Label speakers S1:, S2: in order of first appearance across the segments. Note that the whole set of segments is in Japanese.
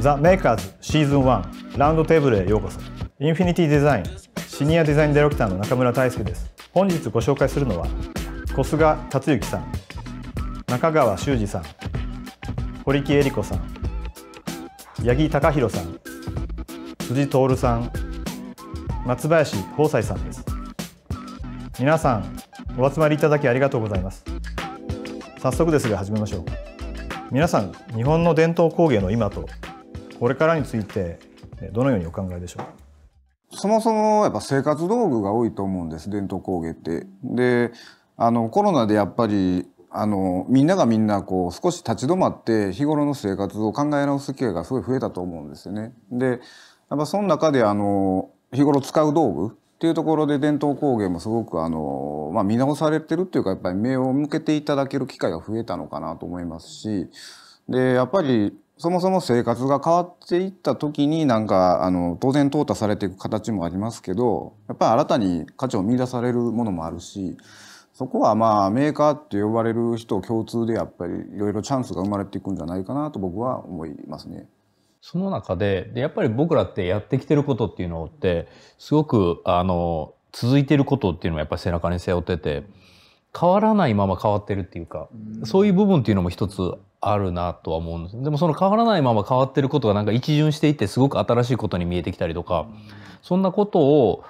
S1: ザ・メーカーズシーズン1ラウンドテーブルへようこそインフィニティデザインシニアデザインディレクターの中村大輔です本日ご紹介するのは小菅達之さん中川修二さん堀木恵理子さん八木隆弘さん辻徹さん松林宝斎さんです皆さんお集まりいただきありがとうございます早速ですが始めましょう皆さん日本の伝統工芸の今とこれからについてどのようにお考えでしょうか
S2: そもそもやっぱ生活道具が多いと思うんです伝統工芸って。であのコロナでやっぱりあのみんながみんなこう少し立ち止まって日頃の生活を考え直す機会がすごい増えたと思うんですよね。でやっぱその中であの日頃使う道具っていうところで伝統工芸もすごくあの、まあ、見直されてるっていうかやっぱり目を向けていただける機会が増えたのかなと思いますしでやっぱりそもそも生活が変わっていった時になんかあの当然淘汰されていく形もありますけどやっぱり新たに価値を見出されるものもあるしそこはまあメーカーって呼ばれる人共通でやっぱりいろいろチャンスが生まれていくんじゃないかなと僕は思いますね。
S3: その中ででやっぱり僕らってやってきてることっていうのってすごくあの続いてることっていうのはやっぱり背中に背負ってて変わらないまま変わってるっていうか、そういう部分っていうのも一つあるなとは思うんですでもその変わらないまま変わってることがなんか一巡していってすごく新しいことに見えてきたりとか、うん、そんなことを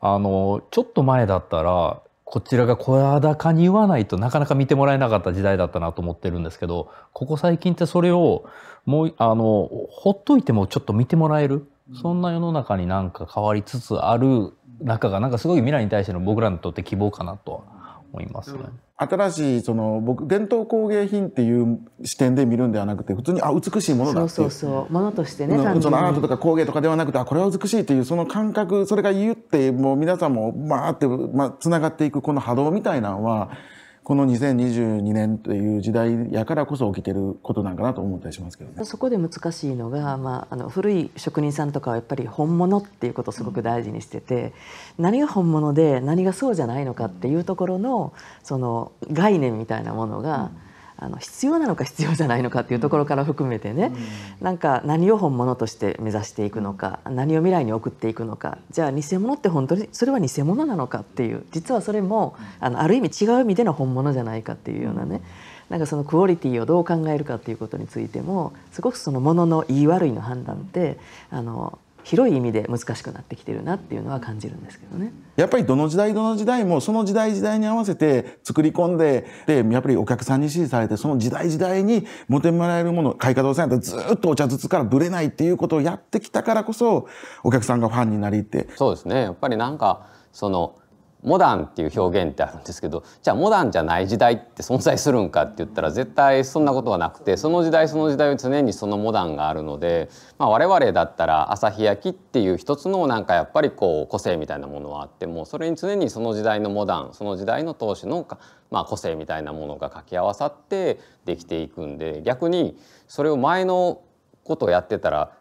S3: あのちょっと前だったらこちらが声高に言わないとなかなか見てもらえなかった時代だったなと思ってるんですけどここ最近ってそれをもうあのほっといてもちょっと見てもらえる、うん、そんな世の中になんか変わりつつある中がなんかすごい未来に対しての僕らにとって希望かなとは思いますね。
S4: 新しいその僕伝統工芸品っていう視点で見るんではなくて普通にあ美しいものだってそうそ
S5: うそうものとしてねそのアート
S4: とか工芸とかではなくてあこれは美しいというその感覚それが言ってもう皆さんもバあってつな、まあ、がっていくこの波動みたいなのは。うんこの2022年という時代やからこそ起きてることなんかなと思ったりしますけどね。
S5: そこで難しいのが、まあ、あの古い職人さんとかはやっぱり本物っていうことをすごく大事にしてて、うん、何が本物で何がそうじゃないのかっていうところのその概念みたいなものが、うんあの必要なのか必要じゃないのかっていうところから含めてね、うん、なんか何を本物として目指していくのか何を未来に送っていくのかじゃあ偽物って本当にそれは偽物なのかっていう実はそれもあのある意味違う意味での本物じゃないかっていうようなね、なんかそのクオリティをどう考えるかっていうことについてもすごくそのもののいい悪いの判断ってあの広い意味で難しくなってきてるなっていうのは感じるんですけどね。
S4: やっぱりどの時代どの時代もその時代時代に合わせて作り込んででやっぱりお客さんに支持されてその時代時代に持てもらえるもの開花方をされたらずっとお茶筒からぶれないっていうことをやってきたからこそお客さんがファンになりって
S6: そうですねやっぱりなんかそのモダンっていう表現ってあるんですけどじゃあモダンじゃない時代って存在するんかって言ったら絶対そんなことはなくてその時代その時代は常にそのモダンがあるので、まあ、我々だったら朝日焼きっていう一つのなんかやっぱりこう個性みたいなものはあってもそれに常にその時代のモダンその時代の当主のまあ、個性みたいなものが掛け合わさってできていくんで逆にそれを前のことをやってたら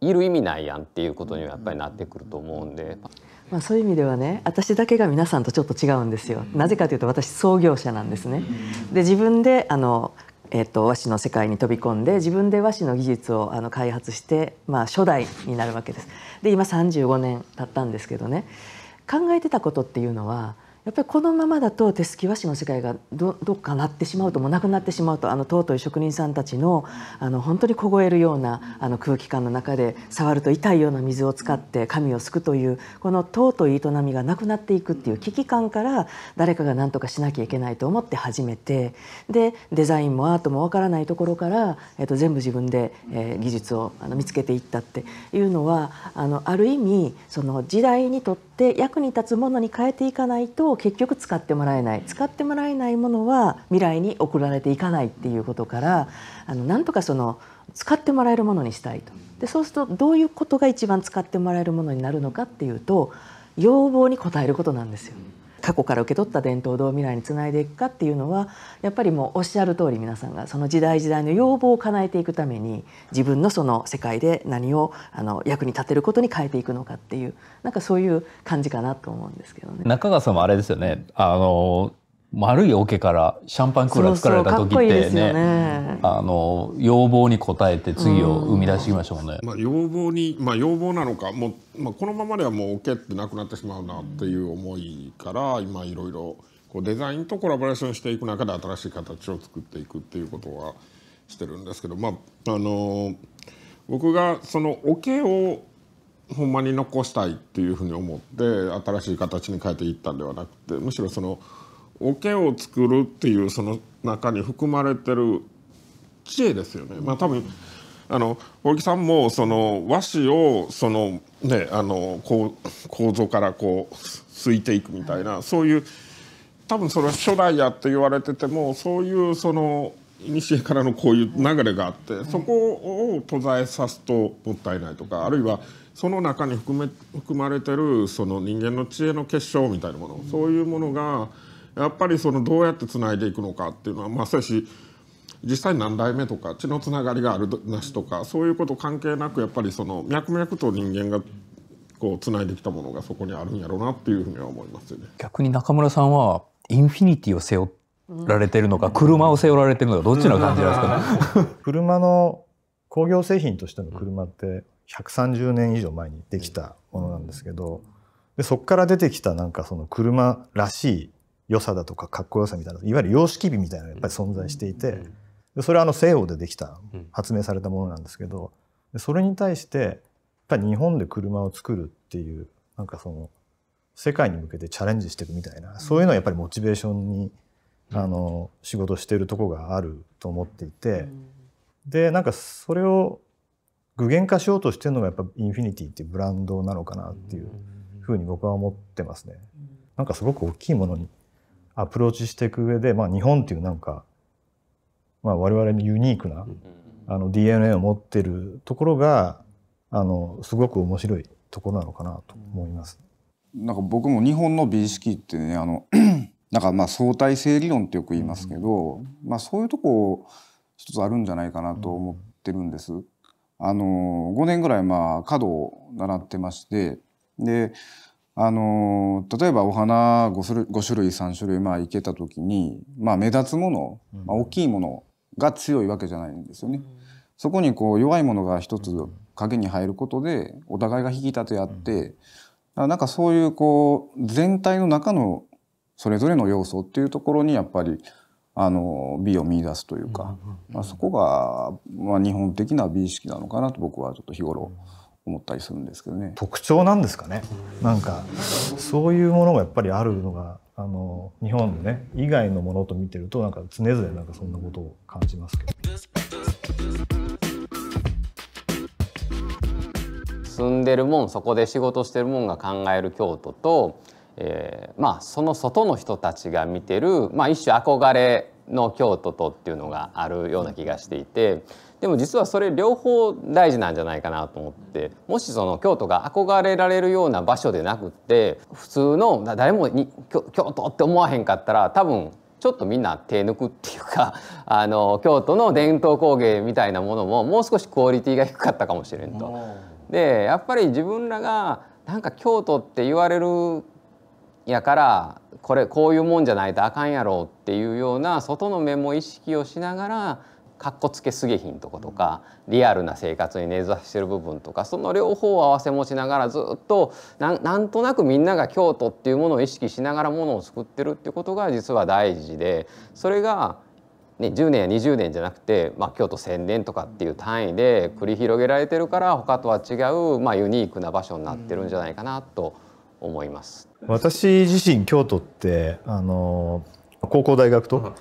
S6: いる意味ないやんっていうことにはやっぱりなってくると思うんで。
S5: まあ、そういう意味ではね私だけが皆さんとちょっと違うんですよ、なぜかというと私創業者なんですね、で自分であの、えーと和紙の世界に飛び込んで自分で和紙の技術をあの開発して、まあ、初代になるわけですで今35年経ったんですけどね考えてたことっていうのはやっぱりこのままだと手すき和紙の世界がどどっかなってしまうともうなくなってしまうとあの尊い職人さんたちのあの本当に凍えるようなあの空気感の中で触ると痛いような水を使って紙をすくというこの尊い営みがなくなっていくっていう危機感から誰かが何とかしなきゃいけないと思って始めてでデザインもアートもわからないところから、えっと全部自分で、えー、技術をあの見つけていったっていうのはあのある意味その時代にとって役に立つものに変えていかないとを結局使ってもらえない使ってもらえないものは未来に送られていかないっていうことからあのなんとかその使ってもらえるものにしたいとでそうするとどういうことが一番使ってもらえるものになるのかっていうと要望に応えることなんですよ。過去から受け取った伝統をどう未来につないでいくかっていうのはやっぱりもうおっしゃる通り皆さんがその時代時代の要望を叶えていくために自分のその世界で何をあの役に立てることに変えていくのかっていうなんかそういう感じかなと思うんですけどね。
S3: 中川さんもあれですよねあの丸い桶からシャンパンクーラー作られた時って
S7: ね、
S3: あの要望に応えて次を生み出していきましょうね。うん、
S7: まあ、要望に、まあ、要望なのかもう、まあ、このままではもう桶ってなくなってしまうなっていう思いから、今いろいろこうデザインとコラボレーションしていく中で新しい形を作っていくっていうことはしてるんですけど、まああの僕がその桶をほんまに残したいっていうふうに思って新しい形に変えていったんではなくてむしろその。桶を作るっていうその中に含まれてる知恵ですよね。まあ、多分あの大木さんもその和紙をその、ね、あの構構造からこうすいていくみたいな、はい、そういう多分それは初代やって言われててもそういうその西からのこういう流れがあって、はい、そこを途絶えさすともったいないとかあるいはその中に含め含まれてるその人間の知恵の結晶みたいなもの、そういうものが。やっぱりそのどうやってつないでいくのかっていうのはまさし実際何代目とか血のつながりがあるなしとかそういうこと関係なくやっぱりその脈々と人間がこうつないできたものがそこにあるんやろうなっていうふうには思いますよね。
S3: 逆に中村さんはインフィニティを背負られてるのか車を背負られてるのかどっちの感じですか、ね、車の
S1: 工業製品としての車って130年以上前にできたものなんですけどでそこから出てきたなんかその車らしい良さだとかかっこよさみたいないわゆる様式美みたいなのがやっぱり存在していて、でそれはあの西洋でできた発明されたものなんですけどそれに対してやっぱり日本で車を作るっていうなんかその世界に向けてチャレンジしていくみたいなそういうのはやっぱりモチベーションにあの仕事してるとこがあると思っていてでなんかそれを具現化しようとしてるのがやっぱインフィニティっていうブランドなのかなっていうふうに僕は思ってますね。なんかすごく大きいものにアプローチしていく上で、まあ、日本っていうなんか、まあ、我々のユニークなあの DNA を持ってるところがあのすごく面白いところなのかなと思い
S2: ます。なんか僕も日本の美意識ってねあの なんかまあ相対性理論ってよく言いますけど、うん、まあ、そういうとこ一つあるんじゃないかなと思ってるんです。うん、あの5年ぐらいまあ華を習ってましてであの例えばお花 5, 種類3種類まあいけた時に、まあ、目立つもの、まあ、大きいものが強いわけじゃないんですよね。そこにこう弱いものが一つ影に入ることでお互いが引き立て合って、うなんかそういうこう全体の中のそれぞれの要素っていうところにやっぱりあの美を見出すというか、まあ、そこが、まあ、日本的な美意識なのかなと僕はちょっと日頃、思ったりするんですけどね特徴なんですかねなんかそういうものがやっぱりあるのが
S1: あの日本のね以外のものと見てるとなんか常々なんかそんなことを感じますけど。
S6: 住んでるもんそこで仕事してるもんが考える京都と、えー、まあその外の人たちが見てる、まあ、一種憧れの京都とっていうのがあるような気がしていて。うんでも実はそれ両方大事なんじゃないかなと思ってもしその京都が憧れられるような場所でなくって普通の誰もに京都って思わへんかったら多分ちょっとみんな手抜くっていうか あの京都の伝統工芸みたいなものももう少しクオリティが低かったかもしれんと。でやっぱり自分らがなんか京都って言われるやからこれこういうもんじゃないとあかんやろうっていうような外の目も意識をしながらかっこつけすぎひんとことかリアルな生活に根ざしてる部分とかその両方を合わせ持ちながらずっとなんとなくみんなが京都っていうものを意識しながらものを作ってるっていうことが実は大事でそれが、ね、10年や20年じゃなくて、まあ、京都1,000年とかっていう単位で繰り広げられてるから他とは違う、まあ、ユニークな場所になってるんじゃないかなと思います。
S1: 私自身京都ってあの高校大学と、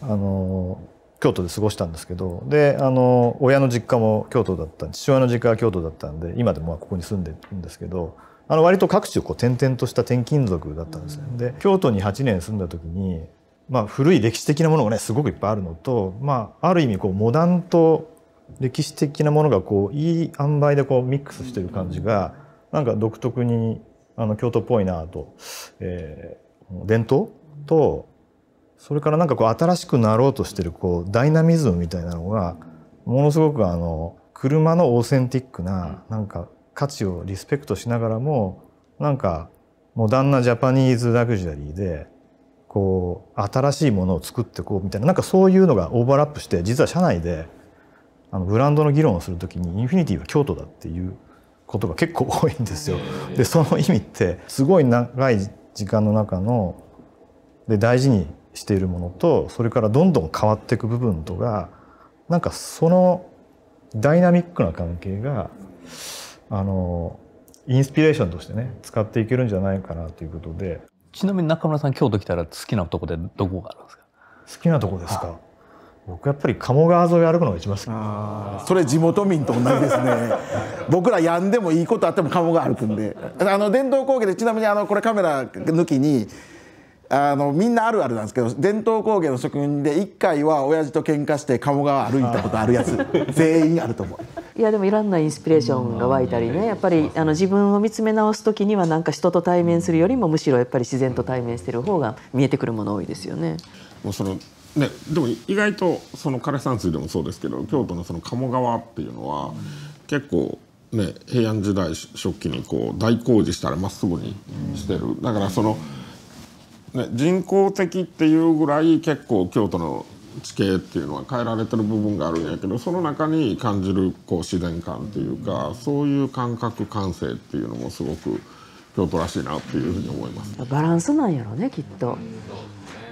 S1: あの京都で過ごしたんですけどであの親の実家も京都だった父親の実家は京都だったんで今でもまあここに住んでるんですけどあの割と各地をこう転々とした転勤族だったんですよ。で京都に8年住んだ時に、まあ、古い歴史的なものがねすごくいっぱいあるのと、まあ、ある意味こうモダンと歴史的なものがこういい塩梅でこうミックスしてる感じがなんか独特にあの京都っぽいなと、えー、伝統とそれからなんかこう新しくなろうとしてるこうダイナミズムみたいなのがものすごくあの車のオーセンティックななんか価値をリスペクトしながらもなんかモダンなジャパニーズラグジュアリーでこう新しいものを作ってこうみたいななんかそういうのがオーバーラップして実は社内であのブランドの議論をする時にインフィニティは京都だっていうことが結構多いんですよ。でその意味ってすごい長い時間の中ので大事にしているものとそれからどんどん変わっていく部分とがなんかそのダイナミックな関係があのインスピレーションとしてね使っていけるんじゃないかなということでちなみに中村さん京都来たら好きなとこでどこがあるんですか好きなとこですか、僕やっぱり鴨川沿い歩くのが一番好
S4: きそれ地元民と同じですね 僕らやんでもいいことあっても鴨川歩くんであの電動工芸でちなみにあのこれカメラ抜きにあのみんなあるあるなんですけど伝統工芸の職人で1回は親父と喧嘩して鴨川歩いたことあるやつ 全員あると思う
S5: いやでもいろんなインスピレーションが湧いたりねやっぱりあの自分を見つめ直す時にはなんか人と対面するよりもむしろやっぱり自然と対面してる方が見えてくるもの多いですよね。も
S7: うそのね、でも意外とその枯山水でもそうですけど京都のその鴨川っていうのは結構ね平安時代初期にこう大工事したらまっすぐにしてるだからその。うんね、人工的っていうぐらい結構京都の地形っていうのは変えられてる部分があるんやけどその中に感じるこう自然感っていうかそういう感覚感性っていうのもすごく京都らしいなっていうふうに思います
S5: バランスなんやろねきっと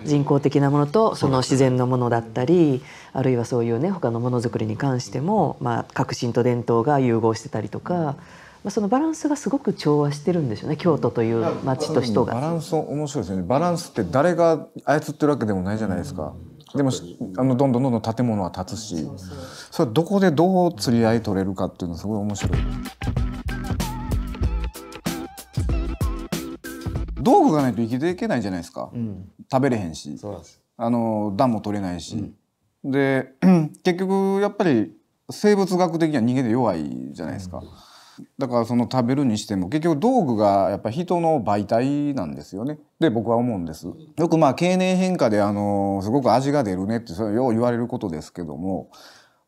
S5: 人工的なものとその自然のものだったりあるいはそういうね他のものづくりに関しても、まあ、革新と伝統が融合してたりとか。まあ、そのバランスがすごく調和してるんでしょうね京
S2: 都という町と人が。バランス面白いですねバランスって誰が操ってるわけでもないじゃないですか。でもあのどんどんどんどん建物は建つしそれはどこでどう釣り合い取れるかっていうのはすごい面白い。道具がないと生きていけないじゃないですか、うん、食べれへんしあの暖も取れないし、うん、で 結局やっぱり生物学的には人間で弱いじゃないですか。うんだからその食べるにしても結局道具がやっぱ人の媒体なんですよねで僕は思うんですよくまあ経年変化であのすごく味が出るねってそれよう言われることですけども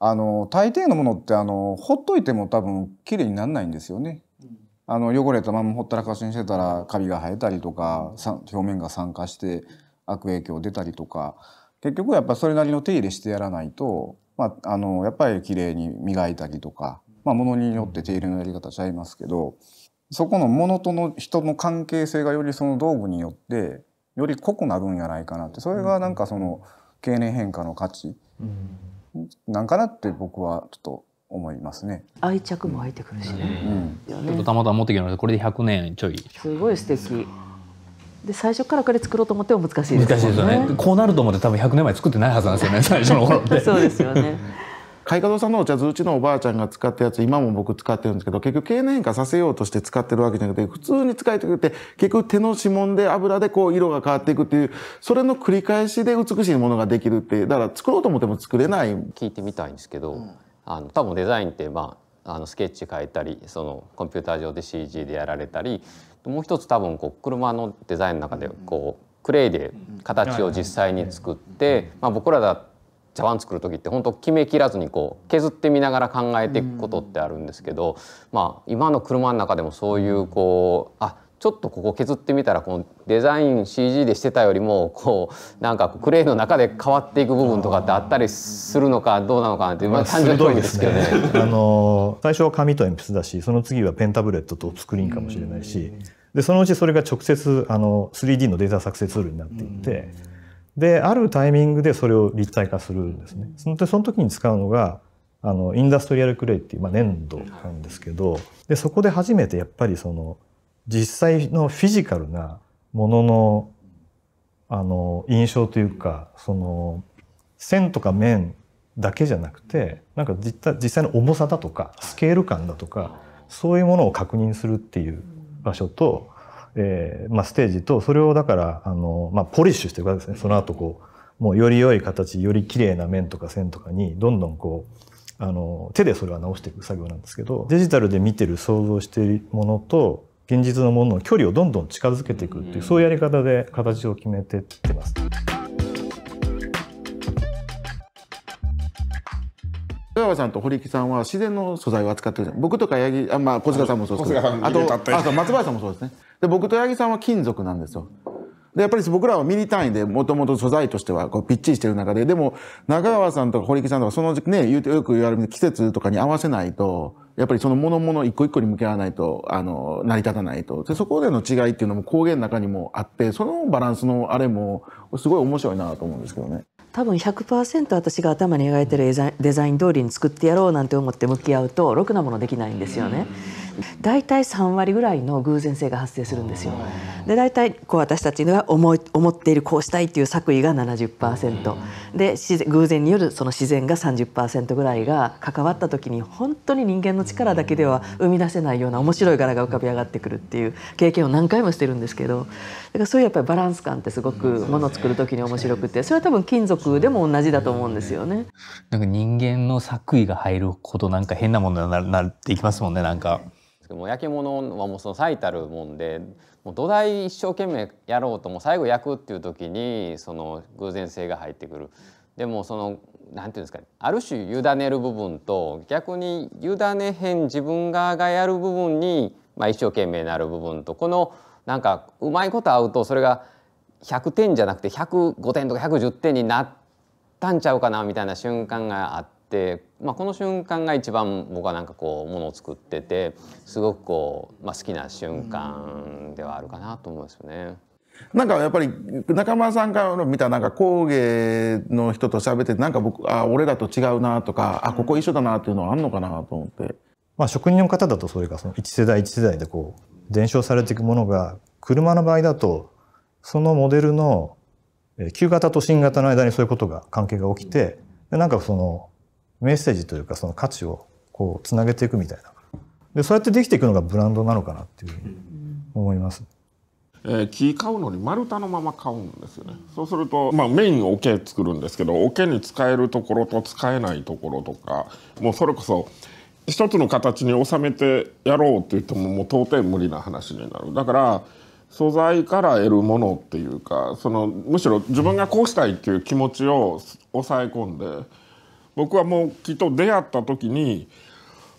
S2: あの大抵のものってあのほっといても多分綺麗にならないんですよね。あの汚れたままほったらかしにしてたらカビが生えたりとか表面が酸化して悪影響出たりとか結局やっぱそれなりの手入れしてやらないと、まあ、あのやっぱり綺麗に磨いたりとかまあ、ものによって手入れのやり方ちゃいますけどそこのものとの人の関係性がよりその道具によってより濃くなるんじゃないかなってそれがなんかその経年変化の価値なんかなって僕はちょっと思いますね。
S5: 愛着も湧いてくるしね。
S2: うんうん、ちょっと
S3: たまたま持ってきたのでこれで100年ちょい。
S5: すごい素敵。で最初からこれ作ろうと思っても難しいですよね。難しいですよね。
S3: こうなると思って多分100年前作っ
S4: てないはずなんですよね。最初の頃って。そうですよね。海華さんのお茶ずうちのおばあちゃんが使ったやつ今も僕使ってるんですけど結局経年化させようとして使ってるわけじゃなくて普通に使えてくれて結局手の指紋で油でこう色が変わっていくっていうそれの繰り返しで美しいものができるってだから作ろうと思っても作れない聞いてみたいんですけど、
S6: うん、あの多分デザインってまああのスケッチ変えたりそのコンピューター上で CG でやられたりもう一つ多分こう車のデザインの中でこう、うんクレイで形を実際に作って、まあ、僕らだ茶碗作る時って本当決めきらずにこう削ってみながら考えていくことってあるんですけど、まあ、今の車の中でもそういうこうあちょっとここ削ってみたらこのデザイン CG でしてたよりもこうなんかクレーンの中で変わっていく部分とかってあったりするのかどうなのかなってまあ単純にですけどね。あ
S1: の最初は紙と鉛筆だしその次はペンタブレットとスクリーンかもしれないしでそのうちそれが直接あの 3D のデータ作成ツールになっていって。であるタイミングでそれを立体化するんですね。そのその時に使うのがあのインダストリアルクレイっていう、まあ、粘土なんですけどでそこで初めてやっぱりその実際のフィジカルなもののあの印象というかその線とか面だけじゃなくてなんか実際の重さだとかスケール感だとかそういうものを確認するっていう場所とえーまあ、ステージとそれをだからあの、まあ、ポリッシュしていくわけですねその後こうもうより良い形より綺麗な面とか線とかにどんどんこうあの手でそれは直していく作業なんですけどデジタルで見てる想像しているものと現実のものの距離をどんどん近づけていくっていうそういうやり方で形を決めてって
S5: ます。
S4: 小山さんと堀木さんは自然の素材を扱ってるじゃん僕とか八木あ、まあ、小塚さんもそうですけどあとあと松林さんもそうですねで僕と八木さんは金属なんですよ。でやっぱり僕らはミリ単位でもともと素材としてはこうピッチリしてる中ででも中川さんとか堀木さんとかその時ねよく言われる季節とかに合わせないとやっぱりそのものもの一個一個に向き合わないとあの成り立たないとでそこでの違いっていうのも光源の中にもあってそのバランスのあれもすごい面白いなと思うんですけどね。
S5: 多分100%私が頭に描いてるデザイン通りに作ってやろうなんて思って向き合うとろくなものできないんですよね。うん大体3割ぐらいの偶然性が発生するんですよ。で大体こう私たちが思い思っているこうしたいっていう作為が70%で自然偶然によるその自然が30%ぐらいが関わった時に本当に人間の力だけでは生み出せないような面白い柄が浮かび上がってくるっていう経験を何回もしてるんですけどだからそういうやっぱりバランス感ってすごくものを作る時に面白くてそれは多分金属でも同じだと思うんですよね。
S3: なんか人間の作為が入るほどなんか変なものになっていきますもんねなんか。
S6: でも焼き物はもうその最たるもんでもう土台一生懸命やろうともう最後焼くっていう時にその偶然性が入ってくる。でもそのなんていうんですかある種委ねる部分と逆に委ねへん自分側がやる部分に、まあ、一生懸命なる部分とこのなんかうまいこと合うとそれが100点じゃなくて105点とか110点になったんちゃうかなみたいな瞬間があって。、まあ、この瞬間が一番僕はなんかこうものを作っててすごくこう、まあ、好きな瞬間ではあるかなと思うんですよね。
S4: なんかやっぱり中村さんから見たなんか工芸の人と喋ってなんか僕あ俺らと違うなとかあここ一緒だなっていうのはあんのかなと思って。
S1: まあ、職人の方だとそれがその一世代一世代でこう伝承されていくものが車の場合だとそのモデルの旧型と新型の間にそういうことが関係が起きてでなんかそのメッセージというかその価値をこうつなげていくみたいなでそうやってできていくのがブランドなのかなっていうふうに思います。
S7: えー、木買うのに丸太のまま買うんですよねそうすると、まあ、メインオ桶作るんですけどオ桶に使えるところと使えないところとかもうそれこそ一つの形に収めてやろうって言ってももう到底無理な話になるだから素材から得るものっていうかそのむしろ自分がこうしたいっていう気持ちを抑え込んで。僕はもうきっと出会った時に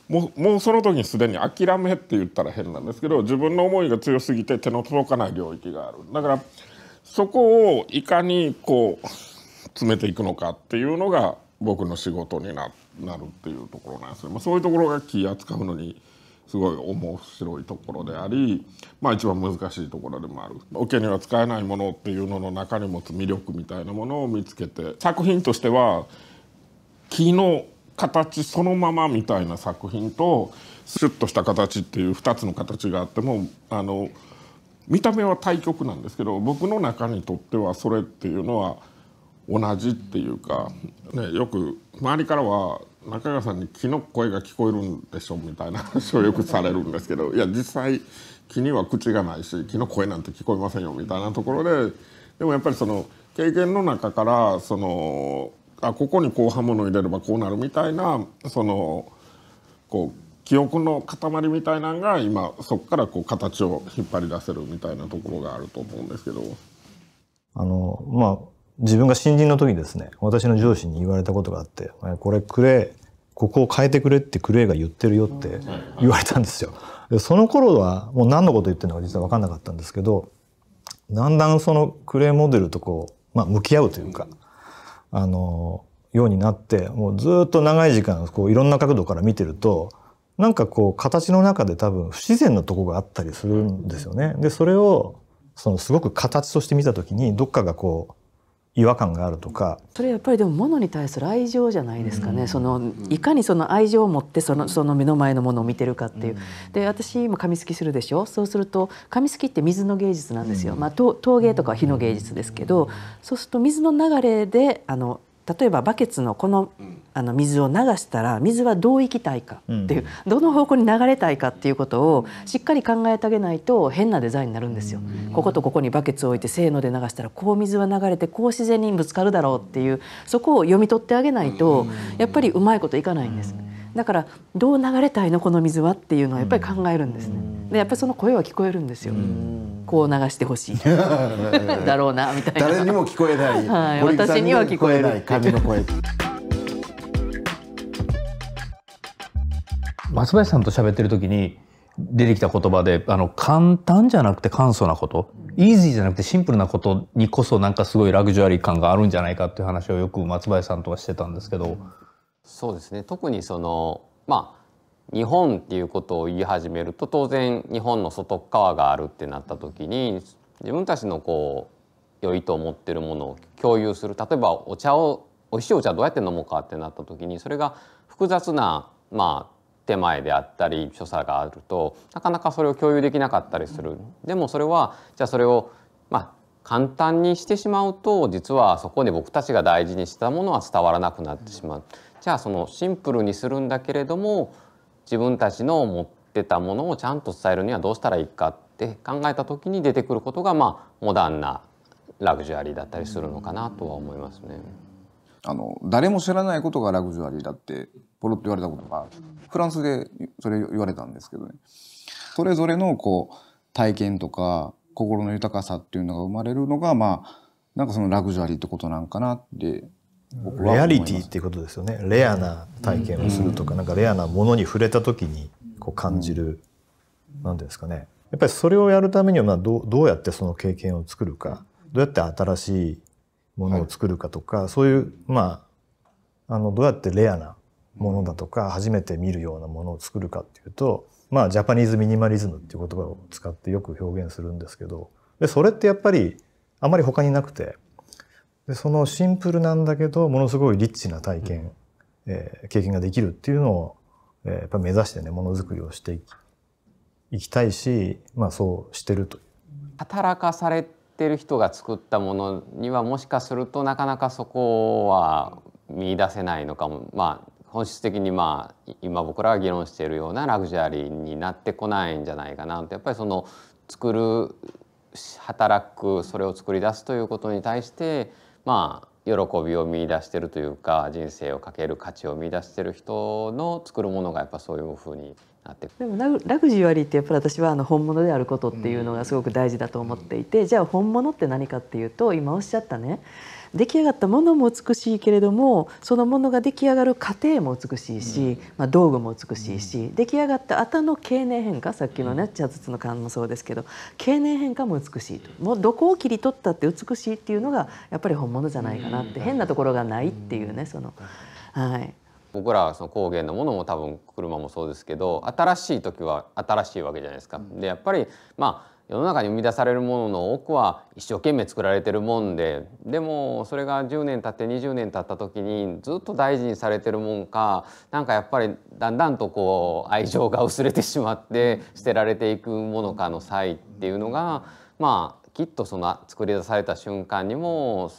S7: もうもうその時にすでに諦めって言ったら変なんですけど自分の思いが強すぎて手の届かない領域があるだからそこをいかにこう詰めていくのかっていうのが僕の仕事にななるっていうところなんですね、まあ、そういうところが気扱うのにすごい面白いところであり、まあ、一番難しいところでもある桶には使えないものっていうのの中に持つ魅力みたいなものを見つけて作品としては木の形そのままみたいな作品とシュッとした形っていう2つの形があってもあの見た目は対極なんですけど僕の中にとってはそれっていうのは同じっていうか、ね、よく周りからは中川さんに木の声が聞こえるんでしょみたいな話をよくされるんですけどいや実際木には口がないし木の声なんて聞こえませんよみたいなところででもやっぱりその経験の中からそのあここにこう刃物入れればこうなるみたいなそのこう記憶の塊みたいなのが今そこからこう形を引っ張り出せるみたいなところがあると思うんですけど。
S1: あのまあ自分が新人の時ですね私の上司に言われたことがあって「これレれここを変えてくれ」ってクレイが言ってるよって言われたんですよ。でその頃はもう何のこと言ってるのか実は分かんなかったんですけどだんだんそのクレイモデルとこう、まあ、向き合うというか。あのようになってもうずっと長い時間こういろんな角度から見てるとなんかこう形の中で多分不自然なとこがあったりするんですよね。でそれをそのすごく形として見た時にどっかがこう違和感があるとか
S5: それやっぱりでも物に対する愛情じゃないですかね、うん、そのいかにその愛情を持ってそのその目の前のものを見てるかっていう、うん、で私今紙すきするでしょそうすると紙すきって水の芸術なんですよ、うん、まあ、陶芸とかは火の芸術ですけど、そうすると水の流れであの例えばバケツのこのあの水を流したら水はどう行きたいかっていう、どの方向に流れたいかっていうことをしっかり考えてあげないと変なデザインになるんですよ。こことここにバケツを置いてせーので流したらこう水は流れてこう自然にぶつかるだろうっていうそこを読み取ってあげないとやっぱりうまいこといかないんです。だからどう流れたいのこの水はっていうのはやっぱり考えるんですね。でやっぱりその声は聞こえるんですよ。こう流してほしい だろうなみたいな。誰にも聞こえない。はい、私には聞こえない
S4: 神の声。
S3: 松林さんと喋ってる時に出てきた言葉であの簡単じゃなくて簡素なことイージーじゃなくてシンプルなことにこそなんかすごいラグジュアリー感があるんじゃないかっていう話をよく松林さんとはしてたんですけど
S6: そうですね特にそのまあ日本っていうことを言い始めると当然日本の外側があるってなった時に自分たちのこう良いと思ってるものを共有する例えばお茶を美味しいお茶どうやって飲もうかってなった時にそれが複雑なまあ手前であったり所作があるとなかなかそれを共有できなかったりする。でもそれはじゃあそれをまあ簡単にしてしまうと実はそこで僕たちが大事にしたものは伝わらなくなってしまう。じゃあそのシンプルにするんだけれども自分たちの持ってたものをちゃんと伝えるにはどうしたらいいかって考えた時に出てくることがまあモダンなラグジュアリーだったりするのかなとは思いますね。
S2: あの誰も知らないことがラグジュアリーだってポロッと言われたことがフランスでそれ言われたんですけどねそれぞれのこう体験とか心の豊かさっていうのが生まれるのがまあなんかそのラグジュアリーってことなんかなってレアリティっていうことですよねレアな体験をするとか、うん、なんかレアなものに
S1: 触れた時にこう感じる、うん、なんですかねやっぱりそれをやるためにはまあどどうやってその経験を作るかどうやって新しいものを作るかとか、はい、そういうまああのどうやってレアなものだとか、うん、初めて見るようなものを作るかっていうと、まあ、ジャパニーズミニマリズムっていう言葉を使ってよく表現するんですけどでそれってやっぱりあまり他になくて。でそのシンプルなんだけどものすごいリッチな体験、うん、えー、経験ができるっていうのを、えー、やっぱ目指してねものづくりをしていきたいし、まあ、そうしてると
S6: 働かされてる人が作ったものにはもしかするとなかなかそこは見出せないのかもまあ本質的にまあ今僕らが議論しているようなラグジュアリーになってこないんじゃないかなとやっぱりその作る働くそれを作り出すということに対してまあ喜びを見出してるというか人生をかける価値を見出してる人の作るものがやっぱそういうふうになって
S5: でもラグジュアリーってやっぱり私はあの本物であることっていうのがすごく大事だと思っていて、じゃあ本物って何かっていうと今おっしゃったね出来上がったものも美しいけれどもそのものが出来上がる過程も美しいし、まあ、道具も美しいし、出来上がった後の経年変化さっきのね茶筒の勘もそうですけど経年変化も美しいともうどこを切り取ったって美しいっていうのがやっぱり本物じゃないかなって、変なところがないっていうねその。はい
S6: 僕らはその工芸のものも多分車もそうですけど新しい時は新しいわけじゃないですか。でやっぱりまあ世の中に生み出されるものの多くは一生懸命作られてるもんででもそれが10年経って20年経った時にずっと大事にされてるもんかなんかやっぱりだんだんとこう愛情が薄れてしまって捨てられていくものかの際っていうのがまあきっとその作り出された瞬間にも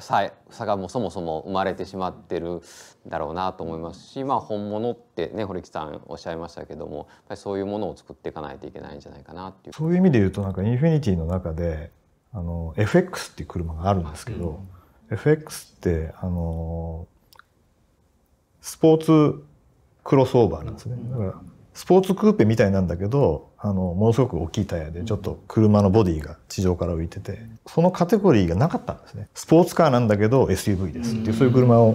S6: 差がもそもそも生まれてしまってるだろうなと思いますし、まあ、本物ってね堀木さんおっしゃいましたけどもやっぱりそういうものを作っていかないといけないんじゃないかなっていう
S1: そういう意味で言うとなんかインフィニティの中であの FX っていう車があるんですけど、うん、FX ってあのスポーツクロスオーバーなんですね。だからスポーツクーペみたいなんだけどあのものすごく大きいタイヤでちょっと車のボディが地上から浮いててそのカテゴリーがなかったんですねスポーツカーなんだけど SUV ですっていうそういう車を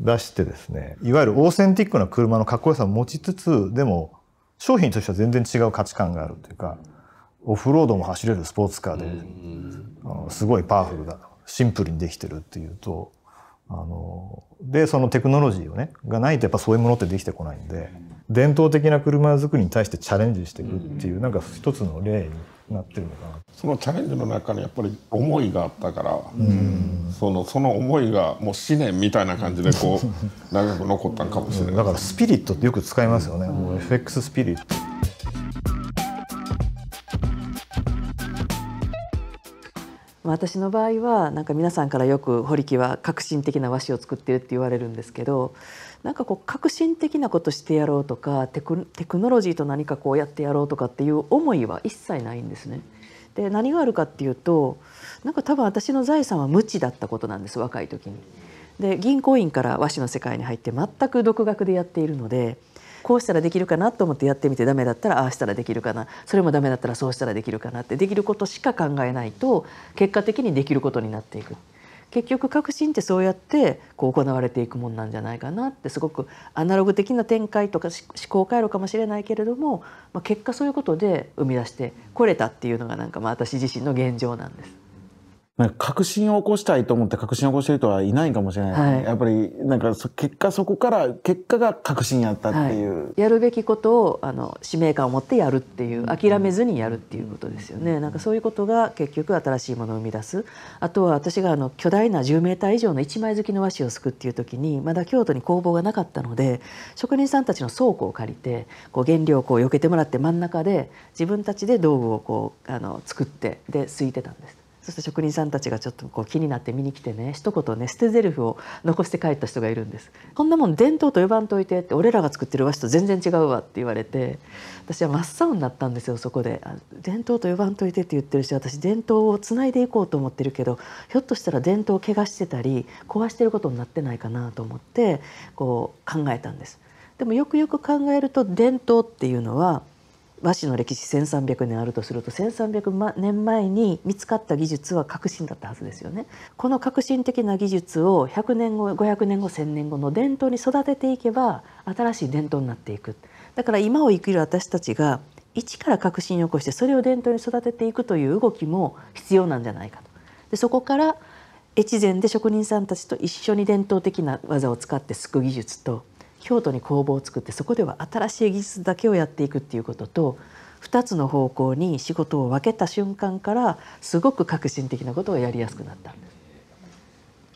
S1: 出してですねいわゆるオーセンティックな車のかっこよさを持ちつつでも商品としては全然違う価値観があるというかオフロードも走れるスポーツカーですごいパワフルだシンプルにできてるっていうとあのでそのテクノロジーをねがないとやっぱそういうものってできてこないんで伝統的な車作りに対してチャレンジしていくっていうなんか一つの例になって
S7: るのかなそのチャレンジの中にやっぱり思いがあったから、そのその思いがもう思念みたいな感じでこう 長く残ったかもしれない、だからスピリットってよく
S1: 使いますよね、うん、FX スピリット。
S5: 私の場合はなんか皆さんからよく堀木は革新的な和紙を作ってるって言われるんですけどなんかこう革新的なことしてやろうとかテクノロジーと何かこうやってやろうとかっていう思いは一切ないんですね。で何があるかっていうとなんか多分私の財産は無知だったことなんです若い時に。で銀行員から和紙の世界に入って全く独学でやっているので。こうしたらできるかなと思ってやってみてダメだったらああしたらできるかなそれもダメだったらそうしたらできるかなってできることしか考えないと結果的にできることになっていく。結局革新ってそうやってこう行われていくもんなんじゃないかなってすごくアナログ的な展開とか思考回路かもしれないけれども、まあ、結果そういうことで生み出してこれたっていうのが
S4: なんかまあ私自身の現状なんです。なんかを起こしたいと思って確信を起こしてる人はいないかもしれない、はい、やっぱりなんか結果そこから結果が確信やったっていう、は
S5: い、やるべきことをあの使命感を持ってやるっていう諦めずにやるっていうことですよね、うん、なんかそういうことが結局新しいものを生み出すあとは私があの巨大な10メーター以上の1枚好きの和紙をすくっていう時にまだ京都に工房がなかったので職人さんたちの倉庫を借りてこう原料をこう避けてもらって真ん中で自分たちで道具をこうあの作ってですいてたんです。そして職人さんたちがちょっとこう気になって見に来てね一言ね捨て台詞を残して帰った人がいるんです「こんなもん伝統と呼ばんといて」って「俺らが作ってる和紙と全然違うわ」って言われて私は真っ青になったんですよそこで「伝統と呼ばんといて」って言ってるし私伝統をつないでいこうと思ってるけどひょっとしたら伝統を怪我してたり壊してることになってないかなと思ってこう考えたんです。でもよくよく考えると伝統っていうのは和紙の歴史1300年あるとすると1300年前に見つかった技術は革新だったはずですよね。この革新的な技術を100年後500年後1000年後の伝統に育てていけば新しい伝統になっていく。だから今を生きる私たちが一から革新を起こしてそれを伝統に育てていくという動きも必要なんじゃないかと。でそこから越前で職人さんたちと一緒に伝統的な技を使ってすく技術と京都に工房を作ってそこでは新しい技術だけをやっていくっていうことと2つの方向に仕事を分けた瞬間からすごく革新的なことをやりやすくなった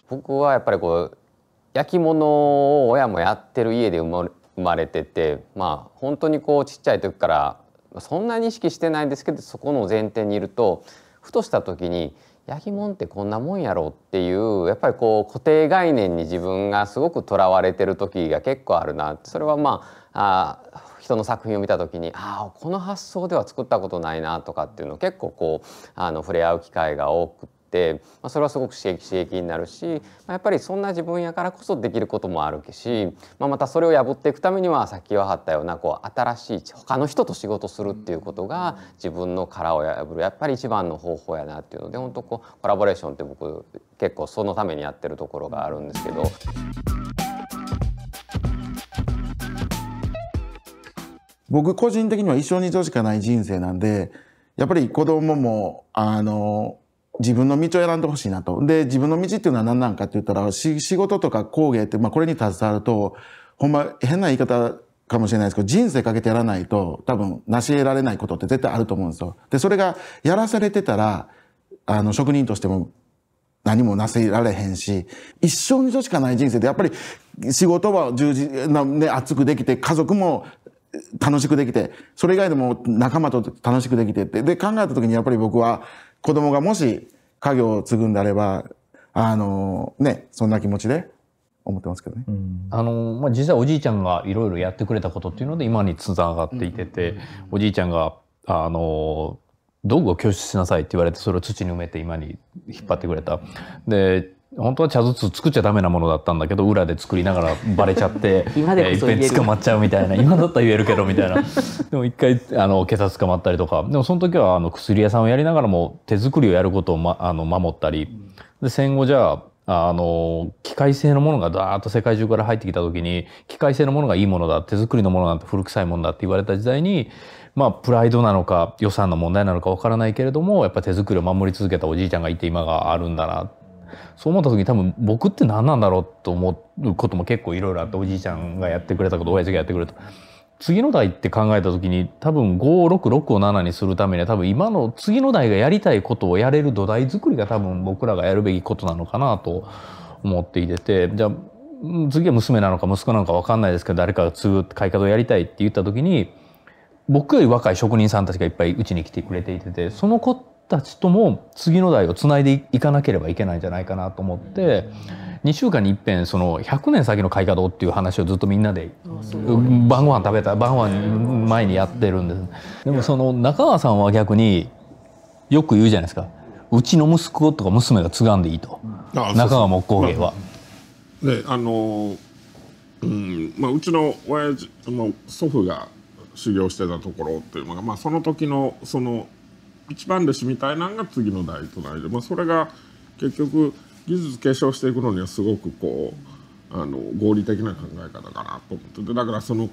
S5: 僕
S6: はやっぱりこう焼き物を親もやってる家で生まれててまあ本当にこうちっちゃい時からそんなに意識してないんですけどそこの前提にいるとふとした時にやきモンってこんなもんやろっていうやっぱりこう固定概念に自分がすごくとらわれてる時が結構あるなそれはまああ人の作品を見た時にああこの発想では作ったことないなとかっていうのを結構こうあの触れ合う機会が多くて、まあ、それはすごく刺激刺激になるし、まあ、やっぱりそんな自分やからこそできることもあるし、まあ、またそれを破っていくためにはさっきはったようなこう新しい他の人と仕事するっていうことが自分の殻を破るやっぱり一番の方法やなっていうので本当こうコラボレーションって僕結構そのためにやってるところがあるんですけど。
S4: 僕個人的には一生に一度しかない人生なんでやっぱり子供もあの自分の道を選んでほしいなと。で、自分の道っていうのは何なんかって言ったら、仕事とか工芸って、まあこれに携わると、ほんま変な言い方かもしれないですけど、人生かけてやらないと、多分、成し得られないことって絶対あると思うんですよ。で、それがやらされてたら、あの、職人としても何もなせられへんし、一生に度しかない人生で、やっぱり仕事は充実、ね、熱くできて、家族も楽しくできて、それ以外でも仲間と楽しくできてって、で、考えた時にやっぱり僕は、子供がもし家業を継ぐんであればあのねそんな気持ちで思ってますけどね。うん、
S3: あのまあ、実際おじいちゃんがいろいろやってくれたことっていうので今につながっていてて、うんうんうんおじいちゃんがあの道具を拠出しなさいって言われてそれを土に埋めて今に引っ張ってくれた。で本当は茶筒作っちゃダメなものだったんだけど裏で作りながらバレちゃって 今でこそ、えー、いっぺん捕まっちゃうみたいな今だったら言えるけどみたいな でも一回あの警察捕まったりとかでもその時はあの薬屋さんをやりながらも手作りをやることを、ま、あの守ったりで戦後じゃああの機械性のものがダーッと世界中から入ってきた時に機械性のものがいいものだ手作りのものなんて古臭いものだって言われた時代にまあ、プライドなのか予算の問題なのかわからないけれどもやっぱ手作りを守り続けたおじいちゃんがいて今があるんだなそう思った時に多分僕って何なんだろうと思うことも結構いろいろあっておじいちゃんがやってくれたこと親父がやってくれた次の代って考えた時に多分566を7にするためには多分今の次の代がやりたいことをやれる土台作りが多分僕らがやるべきことなのかなと思っていててじゃあ次は娘なのか息子なのか分かんないですけど誰かが継ぐ買い方をやりたいって言った時に僕より若い職人さんたちがいっぱいうちに来てくれていててその子たちとも次の代をつないでいかなければいけないんじゃないかなと思って2週間に一遍その100年先の開花堂っていう話をずっとみんなで晩ご飯食べた晩ご飯前にやってるんですでもその中川さんは逆によく言うじゃないですかうちの息子とか娘が継がんでいいと中川木工芸は。
S7: まあ、であのうんまあ、うちの親父の祖父が修行してたところっていうのが、まあ、その時のその一番弟子みたいなのが次の代となりで、まあ、それが結局技術継承していくのにはすごくこうあの合理的な考え方かなと思っててだからその、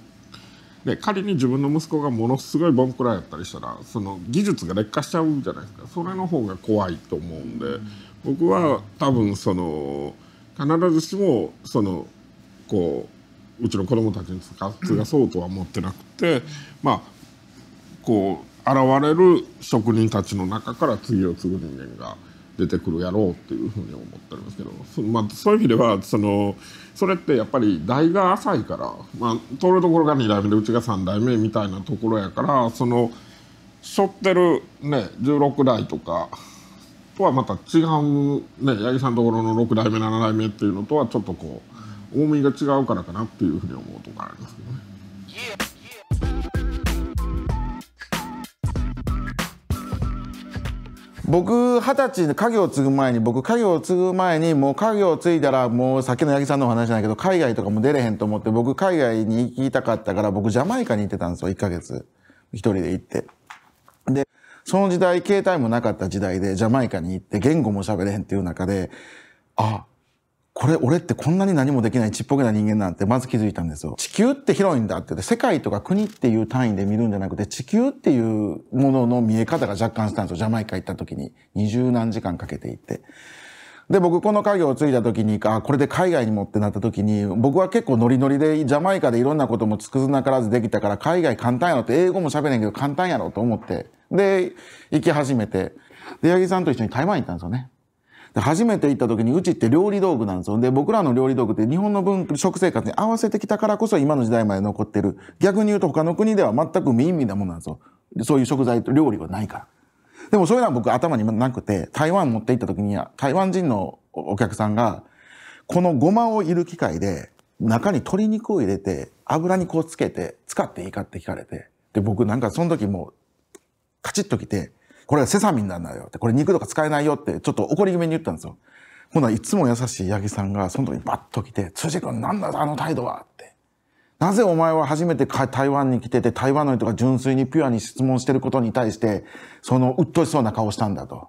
S7: ね、仮に自分の息子がものすごいボンクラやったりしたらその技術が劣化しちゃうじゃないですかそれの方が怖いと思うんで、僕は多分その必ずしもそのこううちの子供たちに継がそうとは思ってなくてまあこう現れる職人たちの中から次を継ぐ人間が出てくるやろうっていうふうに思ってるんですけどそ,、まあ、そういう意味ではそのそれってやっぱり代が浅いから、まあ、通るところが2代目でうちが3代目みたいなところやからその背負ってる、ね、16代とかとはまた違う、ね、八木さんところの6代目7代目っていうのとはちょっとこう重みが違うからかなっていうふうに思うとこありますけどね。
S4: 僕二十歳で家業を継ぐ前に僕家業を継ぐ前にもう家業を継いだらもうさっきの八木さんのお話じゃないけど海外とかも出れへんと思って僕海外に行きたかったから僕ジャマイカに行ってたんですよ1ヶ月一人で行って。でその時代携帯もなかった時代でジャマイカに行って言語も喋れへんっていう中であこれ、俺ってこんなに何もできないちっぽけな人間なんてまず気づいたんですよ。地球って広いんだって言って、世界とか国っていう単位で見るんじゃなくて、地球っていうものの見え方が若干したんですよ。ジャマイカ行った時に。二十何時間かけて行って。で、僕この家業を継いだ時に、あ、これで海外にもってなった時に、僕は結構ノリノリで、ジャマイカでいろんなこともつくずなからずできたから、海外簡単やろって、英語も喋れんけど簡単やろと思って、で、行き始めて、で、八木さんと一緒に台湾行ったんですよね。初めて行った時にうちって料理道具なんですよ。で、僕らの料理道具って日本の文食生活に合わせてきたからこそ今の時代まで残ってる。逆に言うと他の国では全く無意味なものなんですよ。そういう食材と料理はないから。でもそういうのは僕頭になくて、台湾持って行った時には台湾人のお客さんが、このごまをいる機械で中に鶏肉を入れて油にこうつけて使っていいかって聞かれて、で、僕なんかその時もうカチッときて、これセサミンなんだよって、これ肉とか使えないよって、ちょっと怒り気味に言ったんですよ。ほないつも優しい八木さんが、その時バッと来て、辻君なんだあの態度はって。なぜお前は初めて台湾に来てて、台湾の人が純粋にピュアに質問してることに対して、そのうっとしそうな顔したんだと。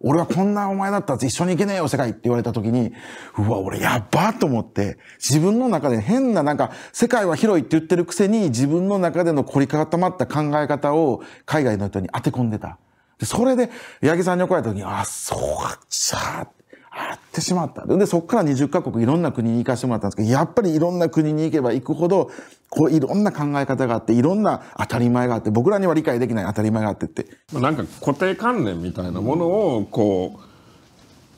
S4: 俺はこんなお前だったら一緒に行けねえよ世界って言われた時に、うわ、俺やっばと思って、自分の中で変ななんか、世界は広いって言ってるくせに、自分の中での凝り固まった考え方を海外の人に当て込んでた。で、それで、八木さんに怒られた時に、あ、そうか、ちゃあ、あってしまった。で、そこから20カ国いろんな国に行かせてもらったんですけど、やっぱりいろんな国に行けば行くほど、こういろんな考え方があって、いろんな当たり前があって、僕らには理解できない当たり前があってって。
S7: なんか固定観念みたいなものを、こ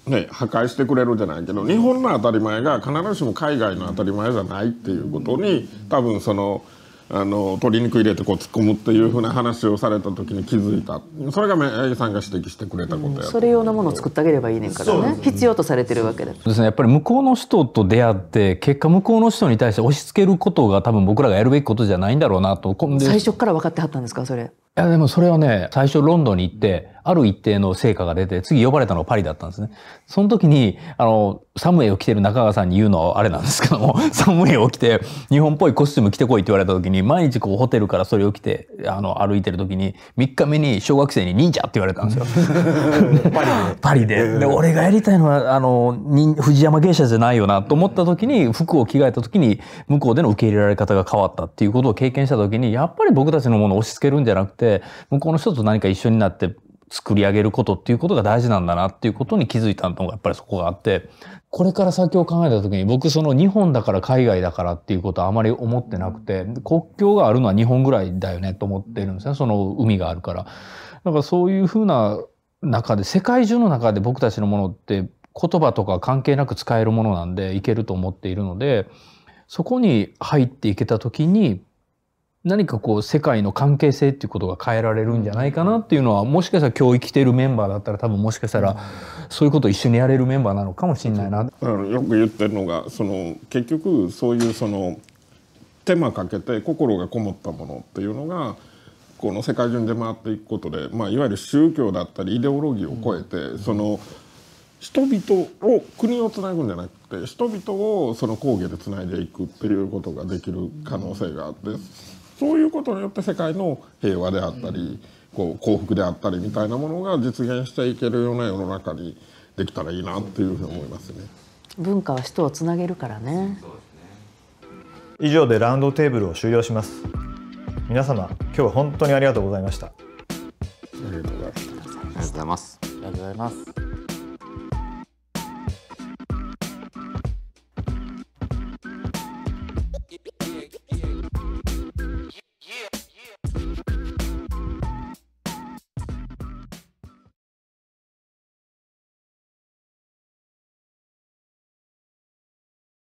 S7: う、ね、破壊してくれるじゃないけど、日本の当たり前が必ずしも海外の当たり前じゃないっていうことに、多分その、うんあの鶏肉入れてこう突っ込むっていうふうな話をされた時に気づいたそれが八木さんが指摘してくれたこ
S5: とや、うん、それ用のものを作ってあげればいいねんからね、必要とされてるわけだで
S7: すねやっぱり向こうの
S3: 人と出会って結果向こうの人に対して押し付けることが多分僕らがやるべきことじゃないんだろうなと最初
S5: から分かってはったんですかそれい
S3: やでもそれはね最初ロンドンに行ってある一定の成果が出て、次呼ばれたのがパリだったんですね。その時に、あの、サムエを着てる中川さんに言うのはあれなんですけども、サムエを着て、日本っぽいコスチューム着てこいって言われた時に、毎日こうホテルからそれを着て、あの、歩いてる時に、3日目に小学生に忍者って言われたんですよ。パリで。パリで。で、俺がやりたいのは、あの、藤山芸者じゃないよなと思った時に、服を着替えた時に、向こうでの受け入れられ方が変わったっていうことを経験した時に、やっぱり僕たちのものを押し付けるんじゃなくて、向こうの人と何か一緒になって、作り上げることっていうことが大事なんだなっていうことに気づいたのがやっぱりそこがあってこれから先を考えた時に僕その日本だから海外だからっていうことはあまり思ってなくて国境があるのは日本ぐらいだよねと思ってるんですねその海があるから。だからそういうふうな中で世界中の中で僕たちのものって言葉とか関係なく使えるものなんでいけると思っているのでそこに入っていけた時に何かこう世界の関係性っていうことが変えられるんじゃないかなっていうのはもしかしたら今日生きてるメンバーだったら多分もしかしたらそういうことを一緒にやれるメンバーなのかもしれないな。だか
S7: らよく言ってるのがその結局そういうその手間かけて心がこもったものっていうのがこの世界中に出回っていくことで、まあ、いわゆる宗教だったりイデオロギーを超えて、うん、その人々を国をつなぐんじゃなくて人々をその工芸でつないでいくっていうことができる可能性があってそういうことによって世界の平和であったり、こう幸福であったりみたいなものが実現していけるような世の中にできたらいいなというふうに思いますね。文化は人
S5: をつなげるからね。
S1: 以上でラウンドテーブルを終了します。皆様、今日は本当にありがとうございました。あ
S6: りがとうございます。ありがとうございます。ありがとうございます。